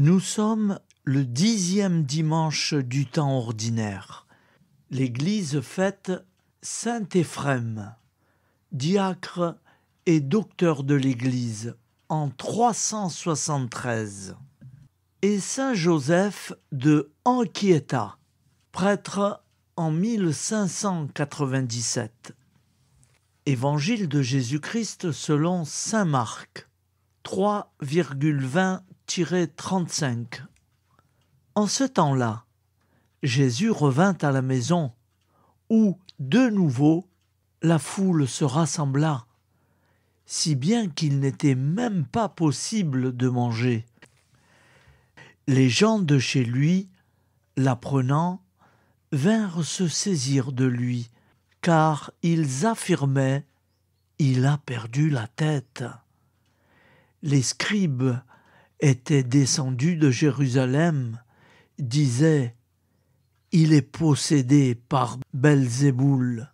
Nous sommes le dixième dimanche du temps ordinaire. L'Église fête Saint Éphrem, diacre et docteur de l'Église, en 373, et Saint Joseph de Anchieta, prêtre en 1597. Évangile de Jésus-Christ selon Saint Marc. 3,20-35 En ce temps-là, Jésus revint à la maison, où, de nouveau, la foule se rassembla, si bien qu'il n'était même pas possible de manger. Les gens de chez lui, l'apprenant, vinrent se saisir de lui, car ils affirmaient Il a perdu la tête les scribes étaient descendus de Jérusalem, disaient Il est possédé par Belzéboul.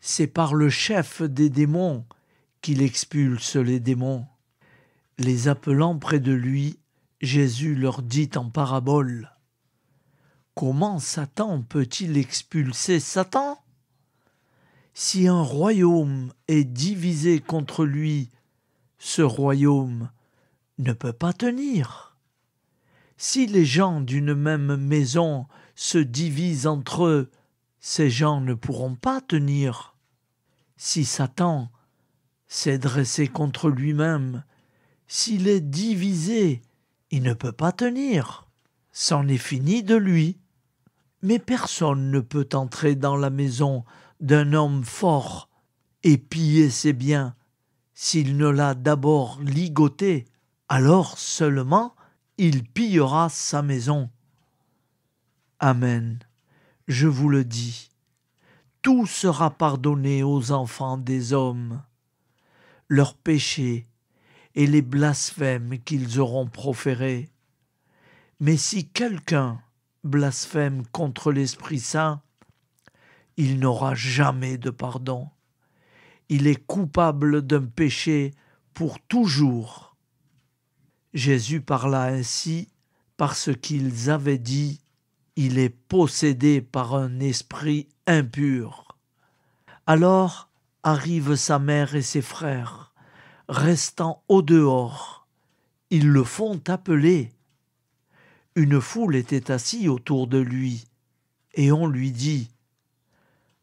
C'est par le chef des démons qu'il expulse les démons. Les appelant près de lui, Jésus leur dit en parabole Comment Satan peut-il expulser Satan Si un royaume est divisé contre lui ce royaume ne peut pas tenir. Si les gens d'une même maison se divisent entre eux, ces gens ne pourront pas tenir. Si Satan s'est dressé contre lui-même, s'il est divisé, il ne peut pas tenir. C'en est fini de lui. Mais personne ne peut entrer dans la maison d'un homme fort et piller ses biens s'il ne l'a d'abord ligoté, alors seulement il pillera sa maison. Amen. Je vous le dis, tout sera pardonné aux enfants des hommes, leurs péchés et les blasphèmes qu'ils auront proférés. Mais si quelqu'un blasphème contre l'Esprit Saint, il n'aura jamais de pardon il est coupable d'un péché pour toujours. Jésus parla ainsi parce qu'ils avaient dit Il est possédé par un esprit impur. Alors arrivent sa mère et ses frères, restant au dehors. Ils le font appeler. Une foule était assise autour de lui, et on lui dit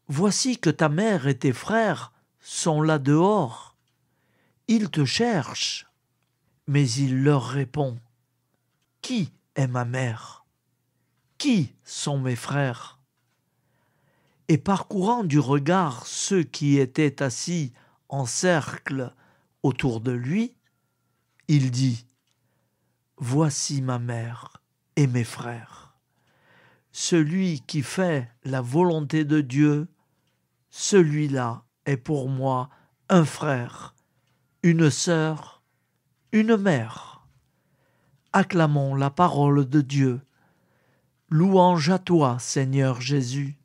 Voici que ta mère et tes frères sont là dehors. Ils te cherchent. Mais il leur répond Qui est ma mère Qui sont mes frères Et parcourant du regard ceux qui étaient assis en cercle autour de lui, il dit Voici ma mère et mes frères. Celui qui fait la volonté de Dieu, celui-là est pour moi un frère, une sœur, une mère. Acclamons la parole de Dieu. Louange à toi, Seigneur Jésus.